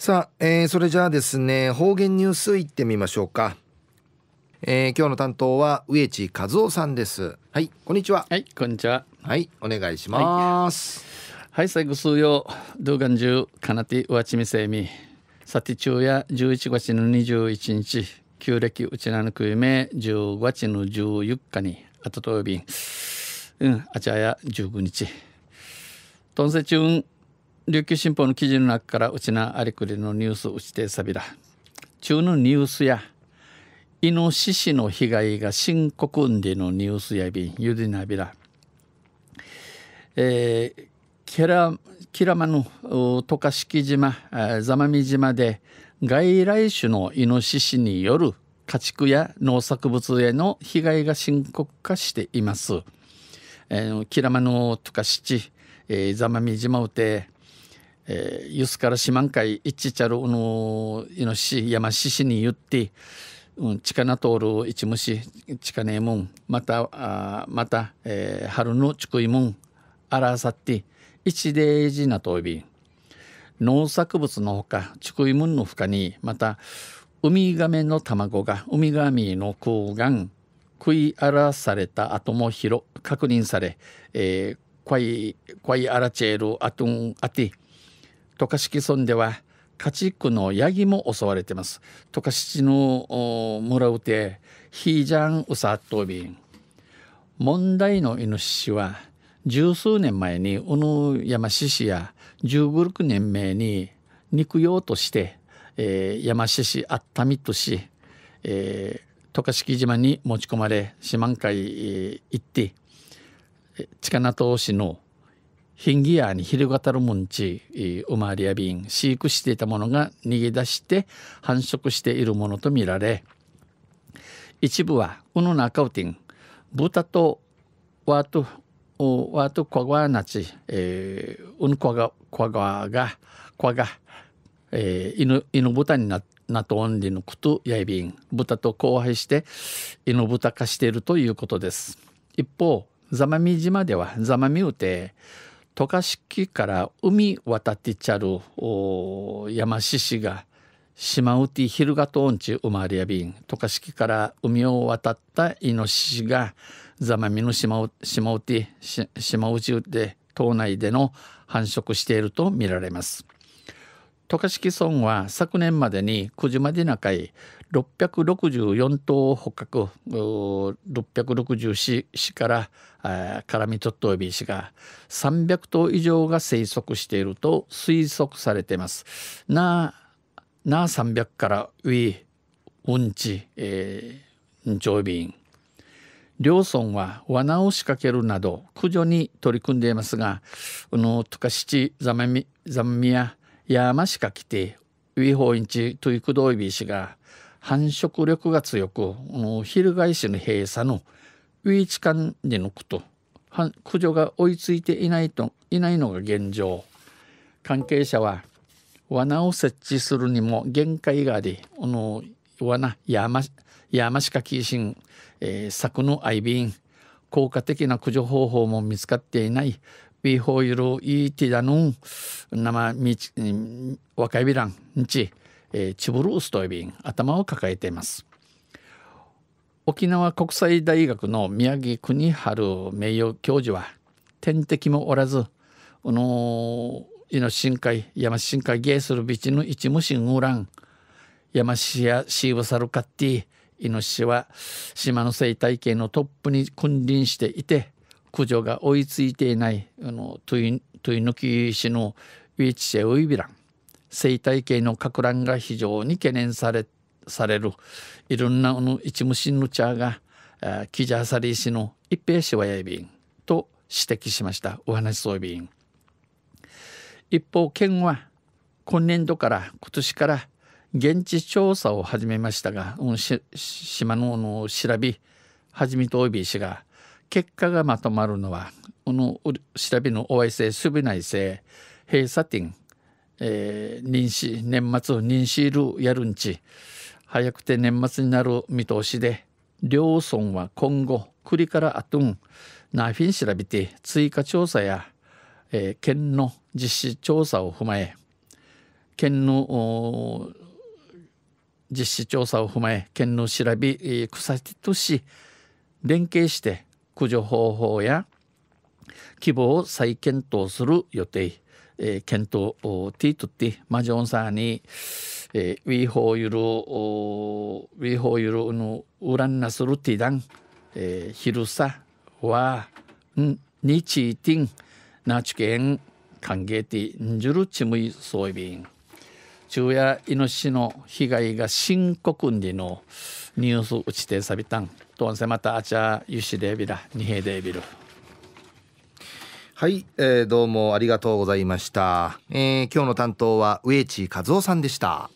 さあ、えー、それじゃあですね、方言ニュースいってみましょうか。えー、今日の担当は植地和夫さんです。はい、こんにちは。はい、こんにちは。はい、お願いします。はい、はい、最後数曜、動画中、かなて、うわちみせいみ。さて昼夜十一月の二十一日、旧暦うちなぬくゆめ十五月の十四日に、あと土曜日。うん、あちゃや十5日。とんせちゅん。琉球新報の記事の中からうちなありくりのニュースうちてさびら中のニュースやイノシシの被害が深刻んでのニュースやびゆでなびらえー、キラキラマの渡嘉敷島座間味島で外来種のイノシシによる家畜や農作物への被害が深刻化しています。えー、キラマの渡嘉敷、えー、座間味島をてえー、カラから四万回イチちゃるうのいのしヤマシシに言って、うん、ちかなとおるいちむしちかねえもんまたあまた、えー、春のちくいもんあらさっていちでいじなとび農作物のほかちくいもんのふかにまたウミガメの卵がウミガメの空眼食い荒らされた後も広確認され、えー、こいこいあらちえるあとんあて渡嘉敷村では家畜のヤギも襲われてます渡嘉敷の村うてヒージャンウサットビン問題のイノシシは十数年前にうぬ山獅子や十五六年目に肉用として、えー、山獅子あったみとし、えー、渡嘉敷島に持ち込まれ四万回、えー、行って近名投市のヒンギアに広がたるモンチ、ウマリアビン飼育していたものが逃げ出して繁殖しているものとみられ一部はウノナカウティンブタとワートワートコガナチ、えー、ウンコガコガがコガ、えー、犬犬豚にななとオンリのクとやビンブ豚と交配して犬豚化しているということです一方ザマミ島ではザマミウテ渡嘉敷から海渡ってちゃる山獅子が島内昼がとんち生まれやびん渡嘉敷から海を渡ったイノシシがざまみの島内島内で島内での繁殖していると見られます。渡嘉敷村は昨年までに久島でな会664頭を捕獲664種から絡みとっといびしが300頭以上が生息していると推測されています。なあなあ300からウィウンチえー、ジョイビン両村は罠を仕掛けるなど駆除に取り組んでいますがこの渡嘉敷座間マミザ山しか来て上方インチといくどいび氏が繁殖力が強く翻しの閉鎖のウィチカンに抜くと駆除が追いついていないといないのが現状関係者は罠を設置するにも限界がありこの罠山山しか寄進、えー、柵のアイビン効果的な駆除方法も見つかっていないビ i hoyru i tidanung nama mich w a k a b i r a 頭を抱えています沖縄国際大学の宮城国春名誉教授は天敵もおらずこの命深海山深海ゲーするビチの一無心ウラン山シアシーブサルカッティイノシシは島の生態系のトップに君臨していて駆除が追いついていないあのトゥイトゥイヌキ氏のウィチシウイビラン生態系のか乱が非常に懸念されされるいろんなの一無心のチャーがーキジャーサリー氏の一平氏はやいびんと指摘しましたお話そうびん一方県は今年度から今年から現地調査を始めましたが、うん、し島のの調べはじめとおいび氏が結果がまとまるのはこの調べのお会せすべないせ閉鎖点えー、妊娠年末妊娠るやるんち早くて年末になる見通しで両村は今後栗からあとんナフィン調べて追加調査や、えー、県の実施調査を踏まえ県の実施調査を踏まえ県の調べ、え草手とし連携して駆除方法や規模を再検討する予定、えー、検討をティートティマジョンさんに、えー、ウィーホーユルウィーホーユルのウランナスルティダン、えー、ヒルサはんにちティンなちけン歓迎ティんじゅるちむいそういび昼夜イノシシの被害が深刻にの、뉴스우치대사비땅또원세はい、えー、どうもありがとうございました、えー、今日の担当は植地和夫さんでした